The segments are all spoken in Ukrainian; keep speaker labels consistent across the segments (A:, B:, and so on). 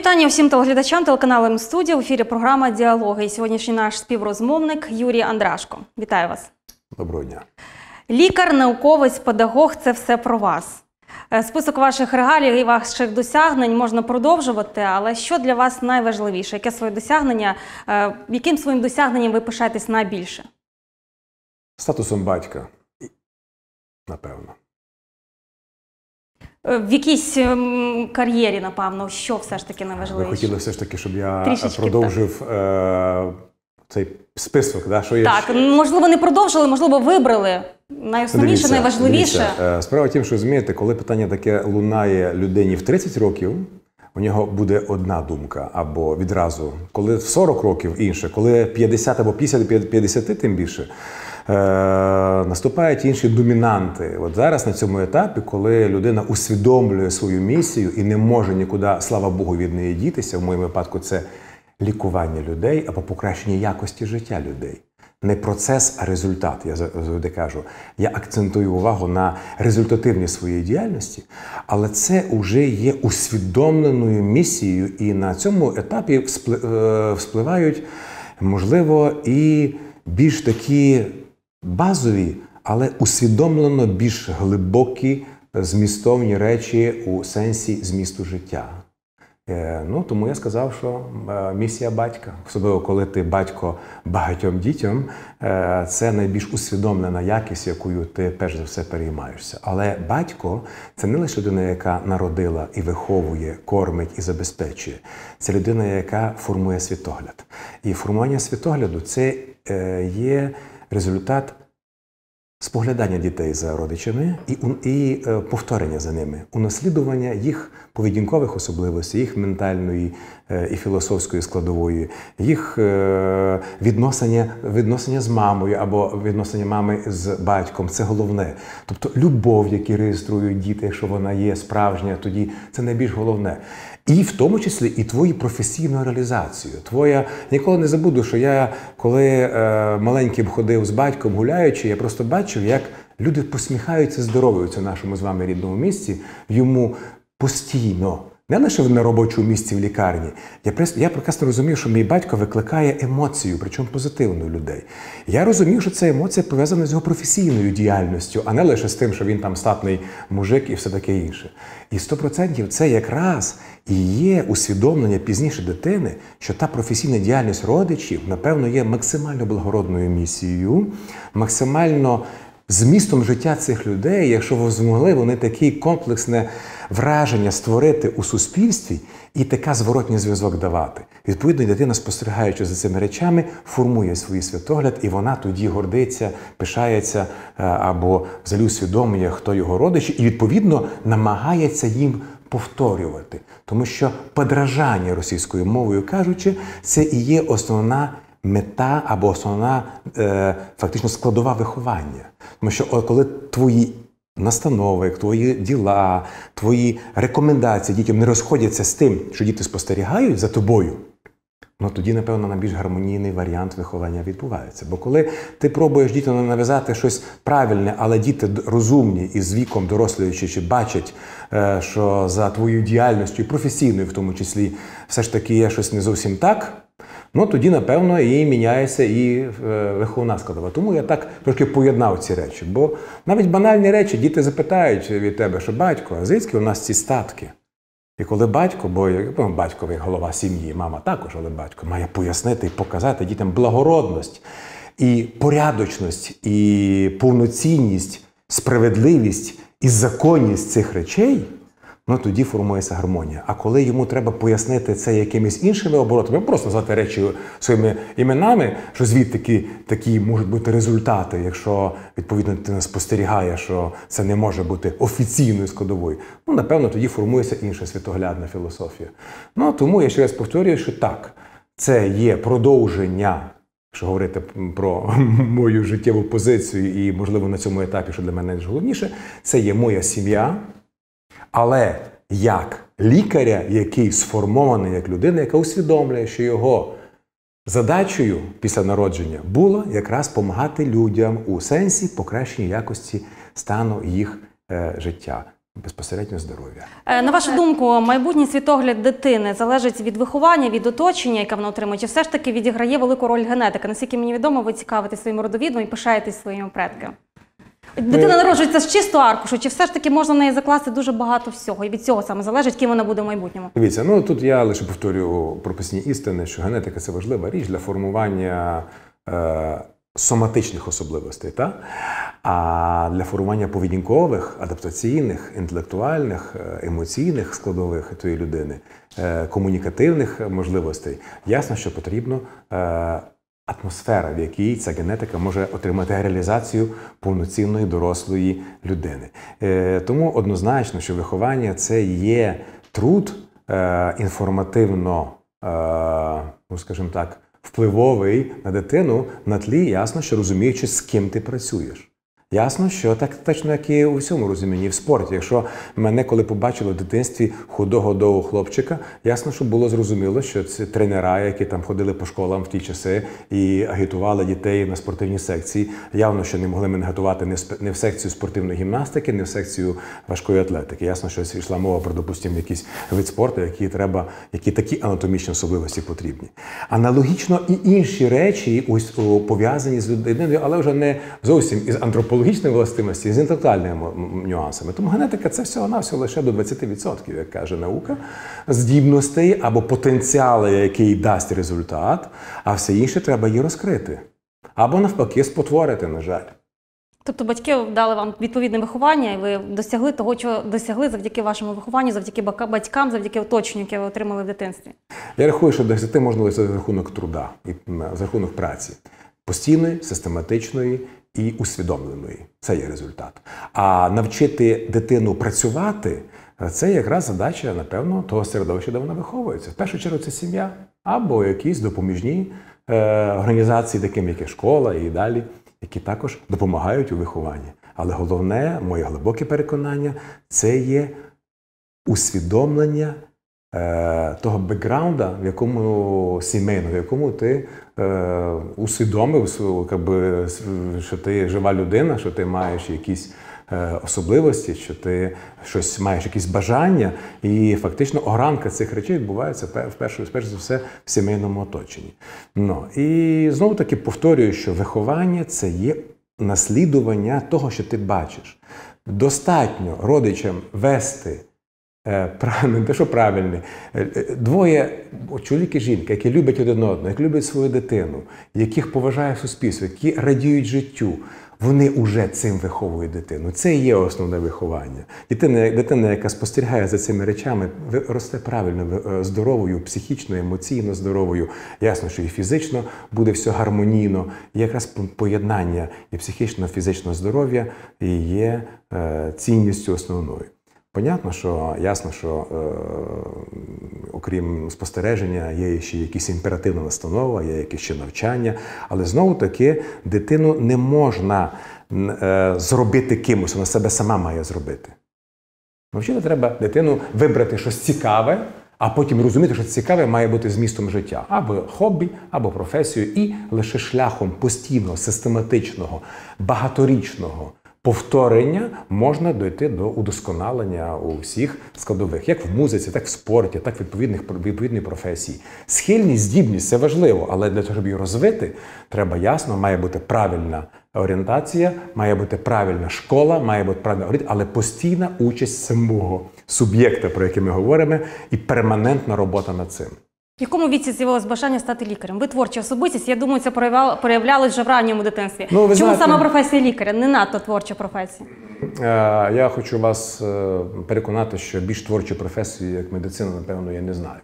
A: Вітання всім телеглядачам телеканалу М-студія. В ефірі програма Діалоги. І сьогоднішній наш співрозмовник Юрій Андрашко. Вітаю вас. Доброго дня. Лікар, науковець, педагог це все про вас. Е, список ваших регалій і ваших досягнень можна продовжувати, але що для вас найважливіше? Яке своє досягнення? Е, яким своїм досягненням ви пишаєтесь найбільше?
B: Статусом батька. Напевно.
A: Е, в якійсь ем, кар'єрі, напевно, що все ж таки найважливіше? Ви
B: хотіли все ж таки, щоб я е, Трішечки, продовжив так. Е, цей список. Да, що Так, ще?
A: можливо, не продовжили, можливо, вибрали. Найосновніше, дивіться, найважливіше. Дивіться.
B: Справа в тім, що розумієте, коли питання таке лунає людині в 30 років, у нього буде одна думка або відразу, коли в 40 років інше, коли 50 або 50, 50 тим більше. Е, наступають інші домінанти. От зараз на цьому етапі, коли людина усвідомлює свою місію і не може нікуди, слава Богу, від неї дітися, в моєму випадку це лікування людей або покращення якості життя людей. Не процес, а результат. Я завжди кажу. Я акцентую увагу на результативність своєї діяльності, але це вже є усвідомленою місією, і на цьому етапі е, вспливають, можливо, і більш такі базові, але усвідомлено більш глибокі змістовні речі у сенсі змісту життя. Е, ну, Тому я сказав, що е, місія батька, особливо коли ти батько багатьом дітям, е, це найбільш усвідомлена якість, якою ти перш за все переймаєшся. Але батько це не лише людина, яка народила і виховує, кормить і забезпечує. Це людина, яка формує світогляд. І формування світогляду це є результат споглядання дітей за родичами і і е, повторення за ними, унаслідування їх поведінкових особливостей, їх ментальної е, і філософської складової, їх е, відносення відносення з мамою або відносення мами з батьком це головне. Тобто любов, яку реєструють діти, якщо вона є справжня, тоді це найбільш головне. І в тому числі і твою професійну реалізацію. Твоя ніколи не забуду, що я коли е, маленьким ходив з батьком гуляючи, я просто бачив, як люди посміхаються, здоров'юються в нашому з вами рідному місці. Йому постійно не лише на робочому місці в лікарні. Я я прекрасно розумів, що мій батько викликає емоцію, причому позитивну людей. Я розумів, що ця емоція пов'язана з його професійною діяльністю, а не лише з тим, що він там статний мужик і все таке інше. І 100% це якраз і є усвідомлення пізніше дитини, що та професійна діяльність родичів, напевно, є максимально благородною місією, максимально змістом життя цих людей, якщо ви змогли вони таке комплексне враження створити у суспільстві і така зворотній зв'язок давати. Відповідно, дитина, спостерігаючи за цими речами, формує свій світогляд, і вона тоді гордиться, пишається е, або взагалі усвідомлює, хто його родичі, і відповідно намагається їм. Повторювати, тому що подражання російською мовою кажучи, це і є основна мета або основна е, фактично складова виховання. Тому що коли твої настанови, твої діла, твої рекомендації дітям не розходяться з тим, що діти спостерігають за тобою. Ну тоді, напевно, найбільш гармонійний варіант виховання відбувається. Бо коли ти пробуєш дітям нав'язати щось правильне, але діти розумні і з віком дорослюючи, чи бачать, е, що за твоєю діяльністю професійною, в тому числі, все ж таки є щось не зовсім так, ну тоді, напевно, і міняється і е, виховна складова. Тому я так трошки поєднав ці речі. Бо навіть банальні речі діти запитають від тебе, що батько, а звідки у нас ці статки? І коли батько, бо ну, батько як голова сім'ї, мама також, але батько має пояснити і показати дітям благородність, і порядочність, і повноцінність, справедливість і законність цих речей ну тоді формується гармонія. А коли йому треба пояснити це якимись іншими оборотами, просто назвати речі своїми іменами, що звідти такі, можуть бути результати, якщо відповідно ти спостерігає, що це не може бути офіційною складовою, ну напевно тоді формується інша світоглядна філософія. Ну тому я ще раз повторюю, що так, це є продовження. Якщо говорити про мою життєву позицію, і можливо на цьому етапі, що для мене найголовніше, це є моя сім'я. Але як лікаря, який сформований як людина, яка усвідомлює, що його задачею після народження було якраз допомагати людям у сенсі покращення якості стану їх е, життя. Безпосередньо здоров'я
A: е, на вашу думку, майбутній світогляд дитини залежить від виховання, від оточення, яке вона отримує, чи все ж таки відіграє велику роль генетика? Наскільки мені відомо, ви цікавитесь своїм родовідом і пишаєтесь своїми предками? Дитина народжується з чистого аркушу, чи все ж таки можна в неї закласти дуже багато всього, і від цього саме залежить, ким вона буде в майбутньому.
B: Дивіться, ну тут я лише повторюю прописні істини, що генетика це важлива річ для формування е, соматичних особливостей, та? а для формування поведінкових, адаптаційних, інтелектуальних, е, емоційних складових тієї людини, е, комунікативних можливостей. Ясно, що потрібно. Е, атмосфера, в якій ця генетика може отримати реалізацію повноцінної дорослої людини. Е, тому однозначно, що виховання це є труд е, інформативно, е, ну скажімо так, впливовий на дитину на тлі, ясно, що розуміючи, з ким ти працюєш. Ясно, що так точно, як і у всьому розумінні в спорті. Якщо мене коли побачили в дитинстві худого до хлопчика, ясно, що було зрозуміло, що це тренера, які там ходили по школам в ті часи і агітували дітей на спортивні секції. Явно, що не могли мене готувати не в, не в секцію спортивної гімнастики, не в секцію важкої атлетики. Ясно, що йшла мова про, допустимо, якийсь вид спорту, які треба, які такі анатомічні особливості потрібні. Аналогічно і інші речі, ось пов'язані з людиною, але вже не зовсім із антропологією біологічної властивості з інтелектуальними нюансами. Тому генетика це всього-навсього лише до 20%, як каже наука, здібностей або потенціалу, який дасть результат, а все інше треба її розкрити. Або навпаки, спотворити, на жаль.
A: Тобто батьки дали вам відповідне виховання, і ви досягли того, чого досягли завдяки вашому вихованню, завдяки батькам, завдяки оточенню, яке ви отримали в дитинстві.
B: Я рахую, що досягти можна лише за рахунок труда і за рахунок праці постійної, систематичної і усвідомленої. Це є результат. А навчити дитину працювати це якраз задача, напевно, того середовища, де вона виховується. В першу чергу це сім'я або якісь допоміжні е, організації, таким як школа і далі, які також допомагають у вихованні. Але головне, моє глибоке переконання це є усвідомлення Е, того бекграунда, в якому сімейного, в якому ти е, усвідомив, що ти жива людина, що ти маєш якісь. Е, особливості, що ти щось маєш якісь бажання, і фактично оранка цих речей відбувається в першу перш за все в сімейному оточенні. Ну і знову таки повторюю, що виховання це є наслідування того, що ти бачиш. Достатньо родичам вести Е, правильно, те, що правильний. Е, е, двоє чоловік і жінка, які люблять один одного, які люблять свою дитину, яких поважає суспільство, які радіють життю, вони вже цим виховують дитину. Це і є основне виховання. Дитина, дитина, яка спостерігає за цими речами, росте правильно здоровою, психічно, емоційно здоровою. Ясно, що і фізично буде все гармонійно. І Якраз поєднання і психічно, фізичного здоров'я є цінністю основною. Понятно, що ясно, що е, окрім спостереження, є ще якісь імперативна настанова, є якісь ще навчання, але знову таки дитину не можна е, зробити кимось, вона себе сама має зробити. Навчити треба дитину вибрати щось цікаве, а потім розуміти, що цікаве має бути змістом життя або хобі, або професію, і лише шляхом постійного, систематичного, багаторічного повторення можна дойти до удосконалення у всіх складових, як в музиці, так і в спорті, так в відповідних відповідної професії. Схильність, здібність це важливо, але для того, щоб її розвити, треба ясно, має бути правильна. Орієнтація має бути правильна школа, має бути правильна орієнт, але постійна участь самого суб'єкта, про який ми говоримо, і перманентна робота над цим.
A: В якому віці з'явилось бажання стати лікарем? Ви творча особистість, я думаю, це проявлялось вже в ранньому дитинстві. Ну, Чому знаєте, саме професія лікаря? Не надто творча професія?
B: Е, я хочу вас е, переконати, що більш творчі професії, як медицина, напевно, я не знаю.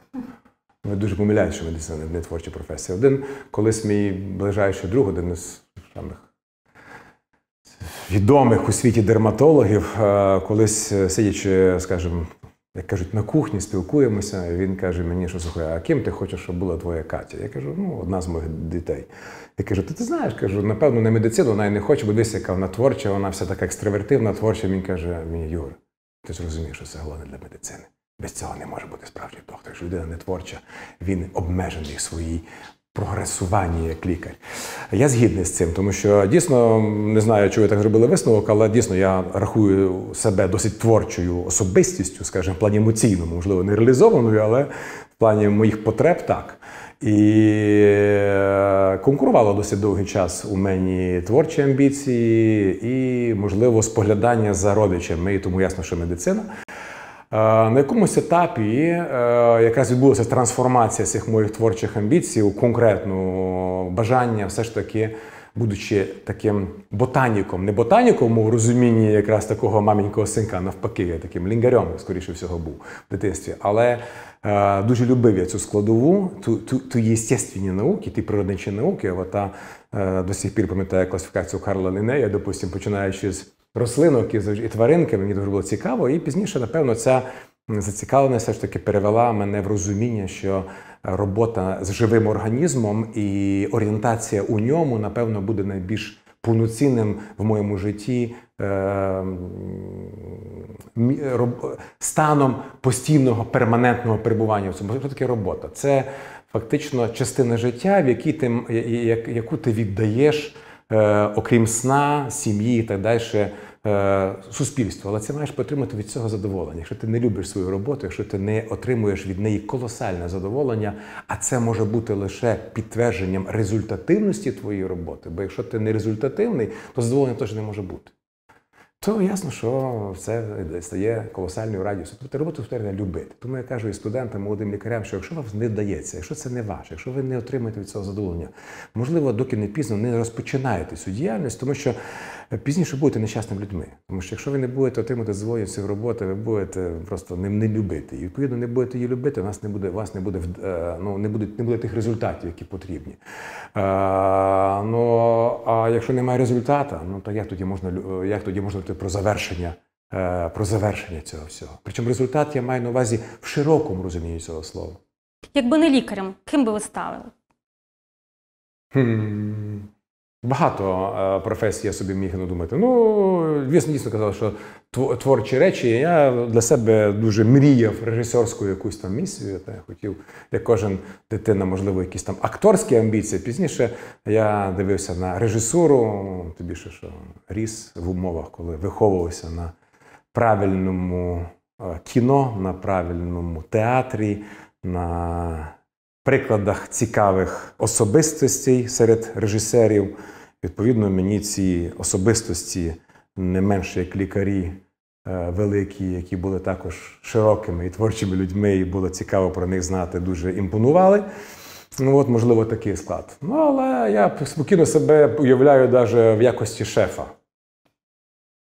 B: Ми дуже помиляємо, що медицина не творча професія. Один колись мій ближайший друг, один із самих відомих у світі дерматологів, е, колись сидячи, скажімо, як кажуть, на кухні спілкуємося. Він каже мені, що слухай, а ким ти хочеш, щоб була твоя Катя? Я кажу, ну, одна з моїх дітей. Я кажу, ти ти знаєш, кажу, напевно, на медицину вона і не хоче, бо десь яка вона творча, вона вся така екстравертивна, творча. Він каже, мені Юр, ти ж розумієш, що це головне для медицини. Без цього не може бути справжній доктор. Якщо людина не творча, він обмежений своїй прогресування як лікар. Я згідний з цим, тому що дійсно не знаю, чого ви так зробили висновок, але дійсно я рахую себе досить творчою особистістю, скажімо, в плані емоційному, можливо, не реалізованою, але в плані моїх потреб так. І е, конкурувало досить довгий час у мені творчі амбіції і, можливо, споглядання за родичами. І тому ясно, що медицина. Е, на якомусь етапі е, якраз відбулася трансформація цих моїх творчих амбіцій у конкретну бажання, все ж таки, будучи таким ботаніком, не ботаніком у розумінні якраз такого маменького синка, навпаки, я таким лінгарем, скоріше всього, був в дитинстві. Але е, дуже любив я цю складову, ту ту, єстественні науки, ті природничі науки. От та до сих пір пам'ятаю класифікацію Карла Лінея, допустим, починаючи з рослинок і і тваринки. Мені дуже було цікаво, і пізніше, напевно, ця зацікавленість все ж таки перевела мене в розуміння, що робота з живим організмом і орієнтація у ньому, напевно, буде найбільш повноцінним в моєму житті ем, станом постійного перманентного перебування в цьому. Що таке робота? Це фактично частина життя, в якій ти яку ти віддаєш, е, окрім сна, сім'ї і так далі, Е, суспільству, але це маєш отримати від цього задоволення. Якщо ти не любиш свою роботу, якщо ти не отримуєш від неї колосальне задоволення, а це може бути лише підтвердженням результативності твоєї роботи, бо якщо ти не результативний, то задоволення теж не може бути. То ясно, що це стає колосальною радістю. Тобто роботу потрібно любити. Тому я кажу і студентам, молодим лікарям, що якщо вам не вдається, якщо це не ваше, якщо ви не отримаєте від цього задоволення, можливо, доки не пізно не розпочинаєте цю діяльність, тому що пізніше будете нещасними людьми. Тому що якщо ви не будете отримати з цієї роботи, ви будете просто ним не любити. І відповідно не будете її любити, вас не буде, вас не буде е, ну, не буде, не буде тих результатів, які потрібні. А, е, ну, а якщо немає результату, ну то як тоді можна е, як тоді можна говорити про завершення? Про завершення цього всього. Причому результат я маю на увазі в широкому розумінні цього слова.
A: Якби не лікарем, ким би ви ставили?
B: Багато е, професій я собі міг надумати. Ну, звісно, дійсно казав, що творчі речі. Я для себе дуже мріяв режисерську якусь там місію. Та я хотів, як кожен дитина, можливо, якісь там акторські амбіції. Пізніше я дивився на режисуру, тобі ще що ріс в умовах, коли виховувався на правильному е, кіно, на правильному театрі, на прикладах цікавих особистостей серед режисерів. Відповідно, мені ці особистості, не менше як лікарі е, великі, які були також широкими і творчими людьми, і було цікаво про них знати, дуже імпонували. Ну от, можливо, такий склад. Ну, але я спокійно себе уявляю навіть в якості шефа.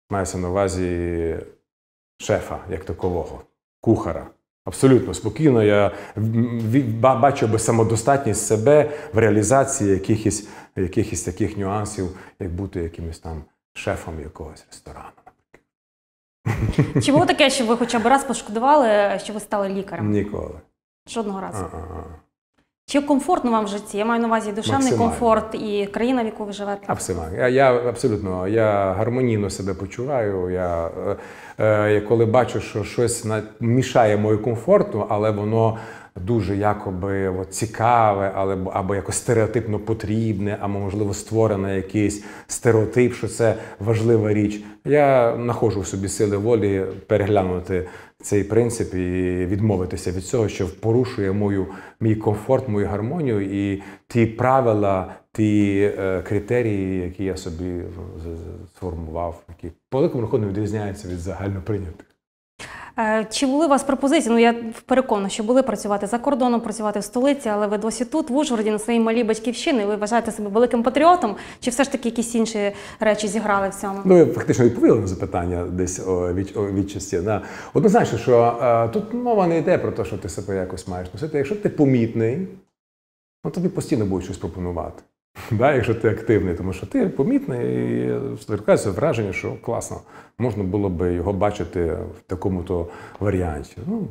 B: Маюся на увазі шефа як такового, кухара. Абсолютно спокійно, я бачу би самодостатність себе в реалізації якихось якихось таких нюансів, як бути якимось там шефом якогось ресторану.
A: Чи було таке, що ви хоча б раз пошкодували, що ви стали лікарем? Ніколи. Жодного разу. А -а -а. Чи комфортно вам в житті? Я маю на увазі душевний комфорт і країна, в яку ви живете?
B: Абсолютно. Я, я абсолютно я гармонійно себе почуваю. Я е, е, коли бачу, що щось на мішає моєму комфорту, але воно дуже якоби от, цікаве, але або якось стереотипно потрібне, або можливо створено якийсь стереотип, що це важлива річ. Я знаходжу в собі сили волі переглянути цей принцип і відмовитися від цього, що порушує мою мій комфорт, мою гармонію і ті правила, ті е, критерії, які я собі сформував, які по великому рахунку відрізняються від загальноприйнятих.
A: Е, чи були у вас пропозиції? Ну я переконана, що були працювати за кордоном, працювати в столиці, але ви досі тут, в Ужгороді, на своїй малій батьківщині. Ви вважаєте себе великим патріотом? Чи все ж таки якісь інші речі зіграли в цьому? Ну я
B: фактично відповіли на запитання десь від, від часті. Да. Однозначно, що е, тут мова не йде про те, що ти себе якось маєш носити. Якщо ти помітний, ну тобі постійно будуть щось пропонувати. да, якщо ти активний, тому що ти помітний і стикається враження, що класно можна було би його бачити в такому то варіанті. Ну,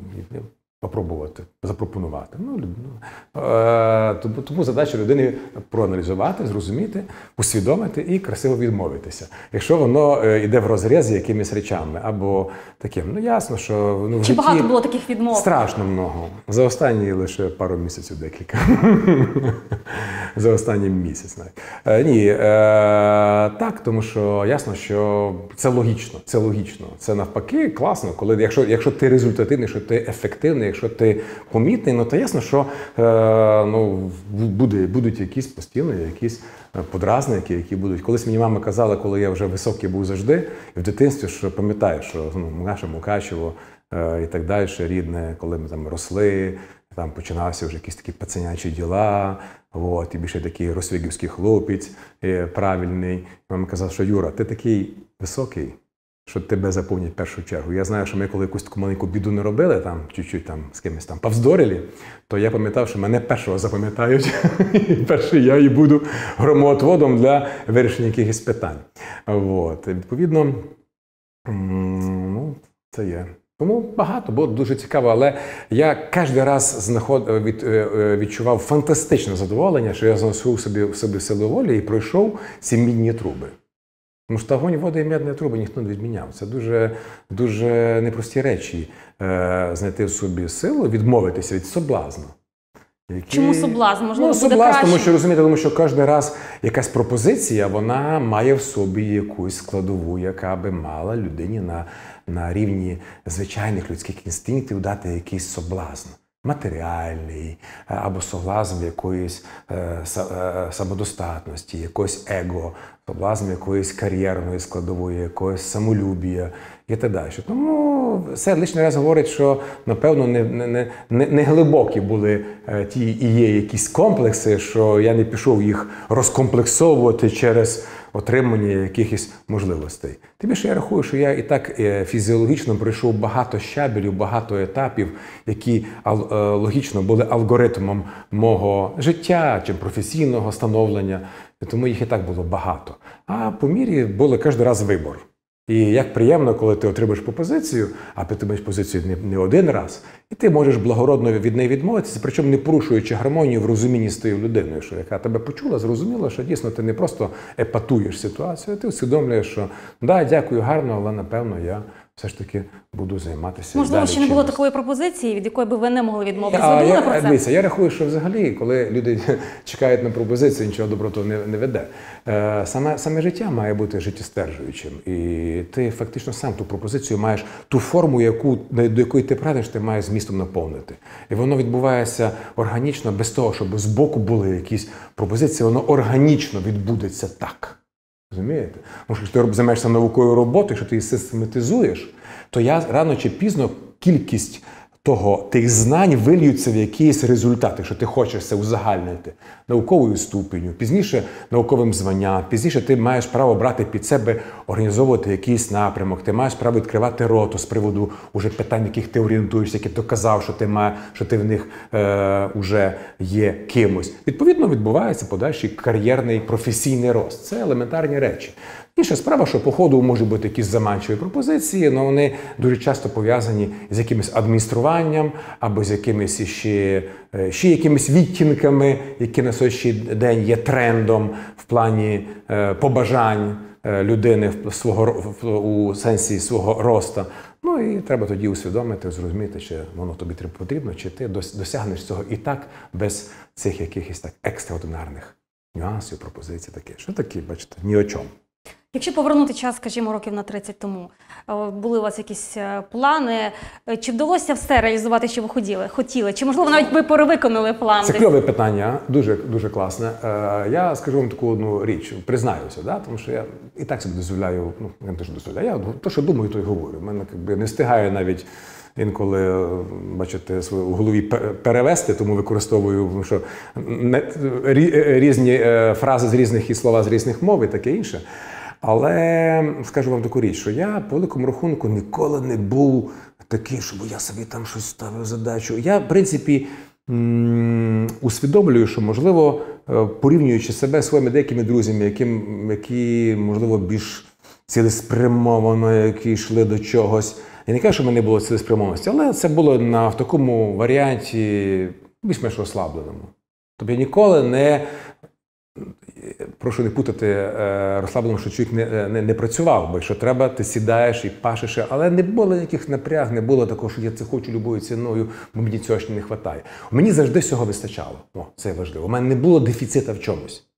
B: попробувати, запропонувати. Ну, ну е, Тому задача людини проаналізувати, зрозуміти, усвідомити і красиво відмовитися. Якщо воно е, йде в розріз якимись речами або таким, ну ясно, що ну, в Чи житті багато було
A: таких відмов? Страшно
B: много. За останні лише пару місяців декілька. За останній місяць навіть. Е, ні, е, так, тому що ясно, що це логічно. Це логічно. Це навпаки класно, коли якщо, ти результативний, що ти ефективний якщо ти помітний, ну то ясно, що е, ну, буде, будуть якісь постійно, якісь е, подразники, які будуть. Колись мені мама казала, коли я вже високий був завжди, і в дитинстві що пам'ятаю, що ну, наше Мукачево е, і так далі, рідне, коли ми там росли. Там починався вже якісь такі пацанячі діла, от, і більше такий росвігівський хлопець правильний. Мама казала, що Юра, ти такий високий, що тебе заповнять в першу чергу. Я знаю, що ми коли якусь таку маленьку біду не робили, там чуть-чуть там з кимось там повздорили, то я пам'ятав, що мене першого запам'ятають. Перший я і буду громоотводом для вирішення якихось питань. От. Відповідно, ну, це є. Тому багато, було дуже цікаво, але я кожен раз знаход е, від, е, е, відчував фантастичне задоволення, що я знайшов собі в собі силу волі і пройшов сімідні труби. Тому що вогонь, вода і медні труби ніхто не відміняв. Це дуже дуже непрості речі е, знайти в собі силу, відмовитися від соблазну. Які... Чому соблазн?
A: Можливо, ну, соблазн, буде тому що
B: розумієте, тому що кожен раз якась пропозиція вона має в собі якусь складову, яка би мала людині на на рівні звичайних людських інстинктів дати якийсь соблазн. Матеріальний е, або соглазм якоїсь е, е самодостатності, якогось его соблазном якоїсь кар'єрної складової, якогось самолюбія і так далі. Тому все лишній раз говорить, що напевно не не, не, не глибокі були е, ті і є якісь комплекси, що я не пішов їх розкомплексовувати через отримання якихось можливостей. Тим більше я рахую, що я і так е, фізіологічно пройшов багато щабелів, багато етапів, які е, логічно були алгоритмом мого життя чи професійного становлення тому їх і так було багато. А по мірі було кожен раз вибор. І як приємно, коли ти отримаєш пропозицію, а ти підтримуєш позицію не, не один раз, і ти можеш благородно від неї відмовитися, причому не порушуючи гармонію в розумінні з тією людиною, що яка тебе почула, зрозуміла, що дійсно ти не просто епатуєш ситуацію, а ти усвідомлюєш, що да, дякую гарно, але напевно я все ж таки буду займатися. Можливо, ще не
A: було такої пропозиції, від якої би ви не могли відмовитися. А, я, Дивіться, я
B: рахую, що взагалі, коли люди чекають на пропозицію, нічого доброту не не веде. Е, Саме саме життя має бути життєстержуючим. І ти фактично сам ту пропозицію маєш ту форму, яку до якої ти прагнеш, ти маєш змістом наповнити. І воно відбувається органічно, без того, щоб з боку були якісь пропозиції, воно органічно відбудеться так. Розумієте? Може, якщо ти займаєшся наукою роботою, якщо ти її систематизуєш, то я рано чи пізно кількість того, тих знань вильються в якісь результати, що ти хочеш це узагальнити науковою ступеню, пізніше науковим званням, пізніше ти маєш право брати під себе, організовувати якийсь напрямок, ти маєш право відкривати роту з приводу уже питань, яких ти орієнтуєшся, які доказав, що ти має, що ти в них е, уже є кимось. Відповідно, відбувається подальший кар'єрний професійний рост. Це елементарні речі. Інша справа, що по ходу можуть бути якісь заманчиві пропозиції, але вони дуже часто пов'язані з якимось адмініструванням або з якимись ще е, ще якимись відтінками, які на сьогоднішній день є трендом в плані е, побажань е, людини в свого у сенсі свого росту. Ну і треба тоді усвідомити, зрозуміти, чи воно тобі потрібно, чи ти досягнеш цього і так без цих якихось так екстраординарних нюансів, пропозицій, таке. Що такі, бачите, ні о чому.
A: Якщо повернути час, скажімо, років на 30 тому е, були у вас якісь е, плани, е, чи вдалося все реалізувати, що ви хотіли? хотіли? Чи можливо навіть ви перевиконали план? Це кльове
B: питання, дуже дуже класне. Я скажу вам таку одну річ, признаюся, да? тому що я і так собі дозволяю, ну не те, що дозволяю. Я то, що думаю, то й говорю. У мене якби не встигає навіть. Інколи бачите свою в голові перевести, тому використовую що не різні фрази з різних і слова з різних мов, і таке інше. Але скажу вам таку річ, що я по великому рахунку ніколи не був такий, щоб я собі там щось ставив задачу. Я, в принципі, усвідомлюю, що можливо, е, порівнюючи себе своїми деякими друзями, які, які можливо, більш цілеспрямовано, які йшли до чогось. Я не кажу, що в мене було цілеспрямованості, але це було на в такому варіанті більш-менш ослабленому. Тобто я ніколи не прошу не путати е, розслабленим, що чоловік не, е, не не, працював, бо що треба, ти сідаєш і пашиш, але не було ніяких напряг, не було такого, що я це хочу любою ціною, бо мені цього ще не вистачає. Мені завжди всього вистачало. О, Це важливо. У мене не було дефіциту в чомусь.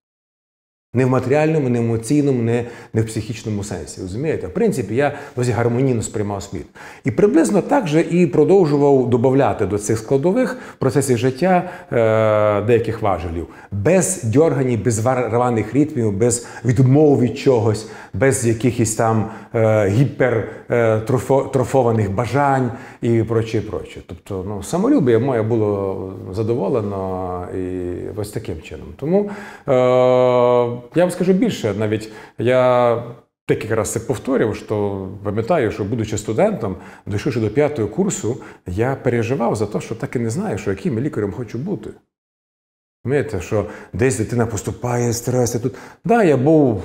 B: Не в матеріальному, не в емоційному, не не в психічному сенсі. розумієте? В принципі, я досі гармонійно сприймав світ. І приблизно так же і продовжував додати до цих складових процесів життя е, деяких важелів, без дьоргані, без рваних ритмів, без відмов від чогось, без якихось там е, гіпертрофованих е, бажань і прочі, проче. Тобто, ну, самолюбие моє було задоволено і ось таким чином. Тому. Е, я вам скажу більше, навіть я декілька разів це повторював, що пам'ятаю, що будучи студентом, дійшовши до п'ятого курсу, я переживав за те, що так і не знаю, що яким лікарем хочу бути. Розумієте, що десь дитина поступає, старається тут. Так, да, я був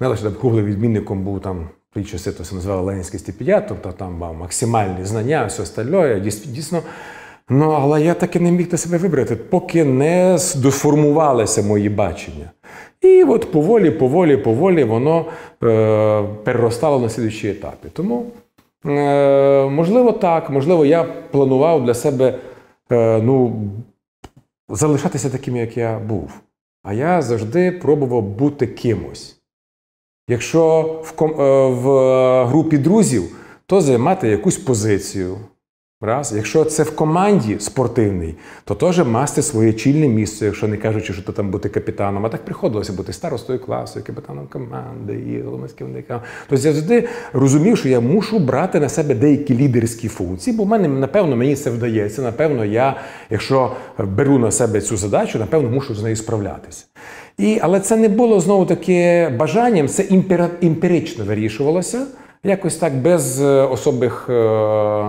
B: не ну, лише там круглим відмінником, був там ті часи, то це називали Ленінський стипендіат, тобто там мав максимальні знання, все остальне, дійсно. Ну, але я так і не міг на себе вибрати, поки не доформувалися мої бачення. І от поволі, поволі, поволі воно е, переростало на слідчі етапі. Тому, е, можливо, так, можливо, я планував для себе е, ну, залишатися таким, як я був. А я завжди пробував бути кимось. Якщо в, е, в е, групі друзів, то займати якусь позицію. Раз, якщо це в команді спортивний, то теж масти своє чільне місце, якщо не кажучи, що то там бути капітаном. А так приходилося бути старостою класу, і капітаном команди, і керівником. Тобто я завжди розумів, що я мушу брати на себе деякі лідерські функції, бо в мене напевно мені це вдається. Напевно, я, якщо беру на себе цю задачу, напевно, мушу з нею справлятися. І але це не було знову таки бажанням, це імпер... імперично вирішувалося. Якось так без е, особих е,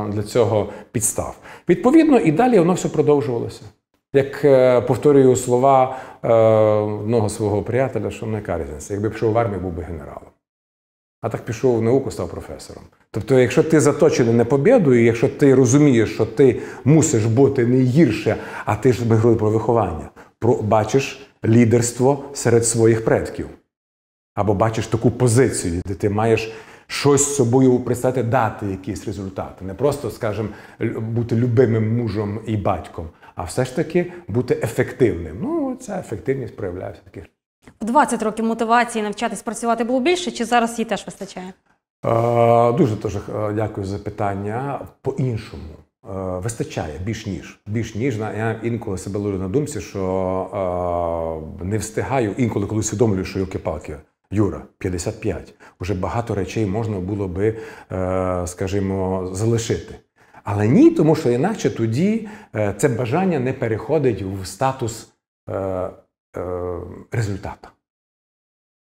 B: для цього підстав. Відповідно, і далі воно все продовжувалося. Як е, повторюю слова одного свого приятеля, що не ну, різниця, якби пішов в армію, був би генералом. А так пішов в науку, став професором. Тобто, якщо ти заточений на побіду, і якщо ти розумієш, що ти мусиш бути не гірше, а ти ж ми говорили про виховання, про бачиш лідерство серед своїх предків. Або бачиш таку позицію, де ти маєш щось з собою представити, дати якісь результати, не просто, скажімо, бути любимим мужем і батьком, а все ж таки бути ефективним. Ну, ця ефективність проявляється таких.
A: 20 років мотивації навчатись працювати було більше, чи зараз її теж вистачає?
B: Е, дуже теж е, дякую за питання. По-іншому е, вистачає більш ніж. Більш ніж я інколи себе ловлю на думці, що е, не встигаю інколи, коли усвідомлюю, що йоки палки Юра, 55. Уже багато речей можна було би, е, скажімо, залишити. Але ні, тому що інакше тоді е, це бажання не переходить в статус е, результата.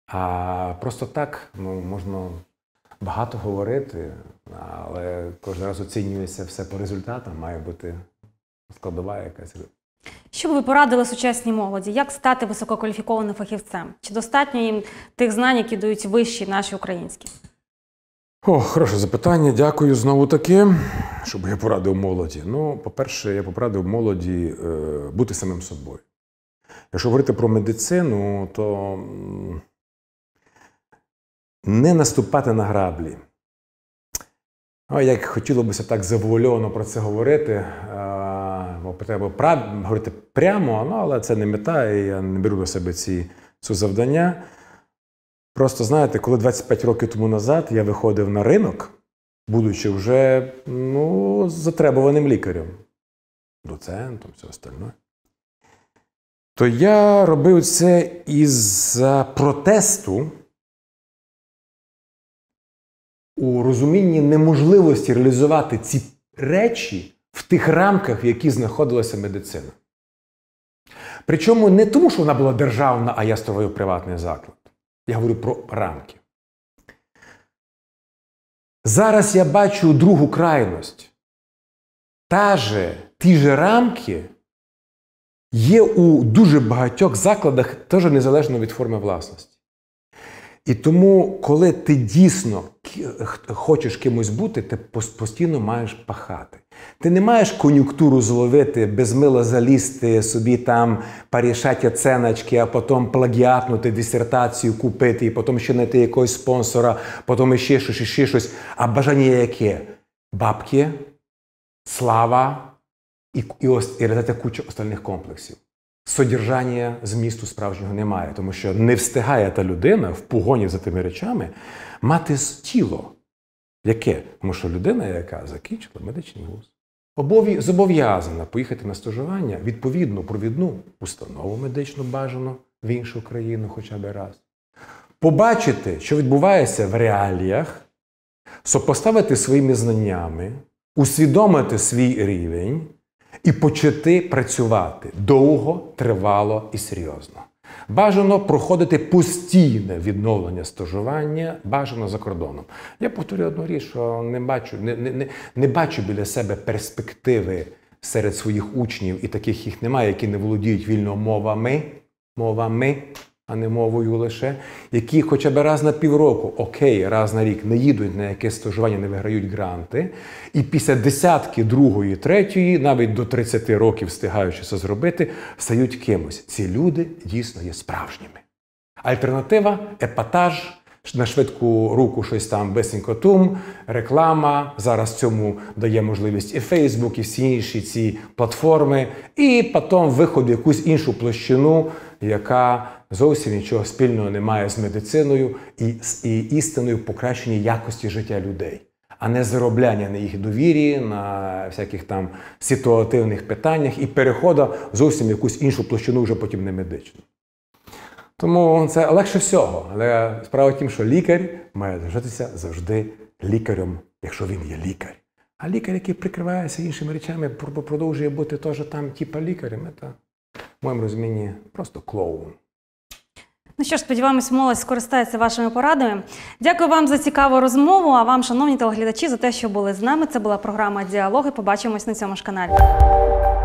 B: А просто так ну, можна багато говорити, але кожен раз оцінюється все по результатам, має бути складова якась
A: що б ви порадили сучасній молоді? Як стати висококваліфікованим фахівцем? Чи достатньо їм тих знань, які дають вищі наші українські?
B: О, хороше запитання. Дякую знову таки, щоб я порадив молоді. Ну, по-перше, я порадив молоді е, бути самим собою. Якщо говорити про медицину, то не наступати на граблі. Ну, як хотілося б так завуальовано про це говорити. Е, або треба говорити прямо, ну, але це не мета, і я не беру до себе ці, цю завдання. Просто знаєте, коли 25 років тому назад я виходив на ринок, будучи вже ну, затребуваним лікарем, доцентом, все остальне, то я робив це із протесту. У розумінні неможливості реалізувати ці речі в тих рамках, в які знаходилася медицина. Причому не тому, що вона була державна, а я створив приватний заклад. Я говорю про рамки. Зараз я бачу другу крайність. Та же, Ті ж рамки є у дуже багатьох закладах, теж незалежно від форми власності. І тому, коли ти дійсно хочеш кимось бути, ти постійно маєш пахати. Ти не маєш кон'юнктуру зловити, без залізти собі там порішати оценочки, а потім плагіатнути дисертацію купити, і потім ще знайти якогось спонсора, потім ще щось, ще щось. А бажання яке? Бабки, слава і і, і, і, і куча остальних комплексів содержання змісту справжнього немає, тому що не встигає та людина в погоні за тими речами мати тіло. Яке? Тому що людина, яка закінчила медичний вуз, зобов'язана поїхати на стажування відповідну провідну установу медичну бажану в іншу країну хоча б раз, побачити, що відбувається в реаліях, сопоставити своїми знаннями, усвідомити свій рівень і почати працювати довго, тривало і серйозно. Бажано проходити постійне відновлення стажування, бажано за кордоном. Я повторю одну річ, що не бачу, не, не, не бачу біля себе перспективи серед своїх учнів, і таких їх немає, які не володіють вільно мовами. мовами а не мовою лише, які хоча б раз на півроку, окей, раз на рік не їдуть на якесь стажування, не виграють гранти. І після десятки другої, третьої, навіть до 30 років встигаючи це зробити, стають кимось. Ці люди дійсно є справжніми. Альтернатива епатаж на швидку руку щось там бисенько тум, реклама. Зараз цьому дає можливість і Фейсбук, і всі інші ці платформи, і потім виходить якусь іншу площину, яка зовсім нічого спільного не має з медициною і з і істиною покращення якості життя людей. А не заробляння на їх довірі, на всяких там ситуативних питаннях і перехода зовсім якусь іншу площину, вже потім не медичну. Тому це легше всього. Але справа в тім, що лікар має залишатися завжди лікарем, якщо він є лікар. А лікар, який прикривається іншими речами, продовжує бути теж там, типа лікарем, це, в моєму розумінні, просто клоун. Ну
A: що ж, сподіваємось, молодь скористається вашими порадами. Дякую вам за цікаву розмову. А вам, шановні телеглядачі, за те, що були з нами. Це була програма Діалоги. Побачимось на цьому ж каналі.